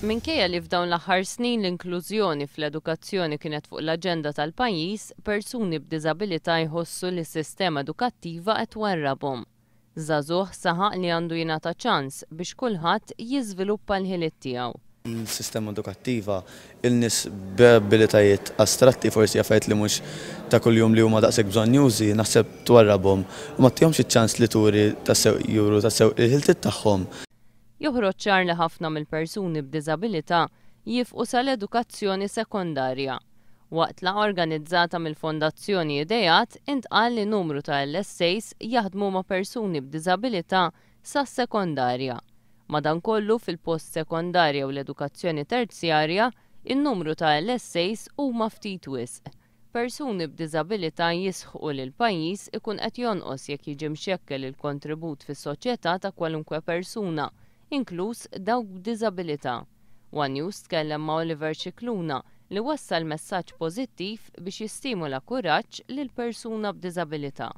Minkejja li f'dawn l-aħħar snin l-inklużjoni fl-edukazzjoni kienet fuq l-aġenda tal-pajjiż, persuni b'diżabilità jħossu li s-sistema edukattiva qed warrabhom. Zazuh saħaq li għandu jingħata ċans biex kulħadd jiżviluppa l-ħiliet tiegħu. Il-sistema edukattiva il-nis b'abilitajiet astratti forsi għafajt li mux ta' kull-jum li huma daqseg bżon jużi, naħseb twarrabhom u ma tihomx iċ-ċans li turi ta' sew juru ta' sew il-ħiltit tagħhom joħroġ ċar li ħafna mill-persuni b'diżabilità jifqu sal-edukazzjoni sekondarja. Waqt la organizzata mill-Fondazzjoni Idejat intqal li numru ta' LSAs jaħdmu ma' persuni b'diżabilità sa' sekondarja. Madankollu fil-post sekondarja u l-edukazzjoni terzjarja, il numru ta' LSAs huma ftit wisq. Persuni b'diżabilità jisħu l pajjiż ikun qed jonqos jekk jiġi mxekkel il-kontribut fis-soċjetà ta' kwalunkwe persuna inkluż dawk b'diżabilità. One News tkellem ma' Oliver Cikluna li wassal messaġġ pożittiv biex jistimula kuraġġ lil persuna b'diżabilità.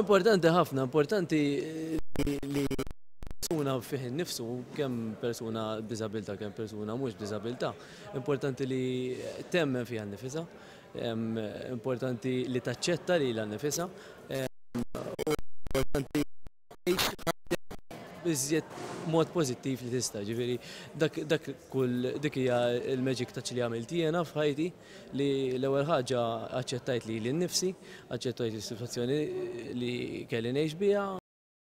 Importanti ħafna, importanti eh, li persuna fih nifsu kemm persuna b'diżabilità, kemm persuna mhux b'diżabilità. Importanti li temmen fiha nifisa, importanti li taċċetta li l nifisa, importanti bizziet mod pozittiv li tista' ġifieri dak kull dik hija l-magic touch li għamilt jiena f'ħajti li l-ewwel ħaġa għacċettajt li l-nifsi, għacċettajt is-sitwazzjoni li kelli ngħix biha.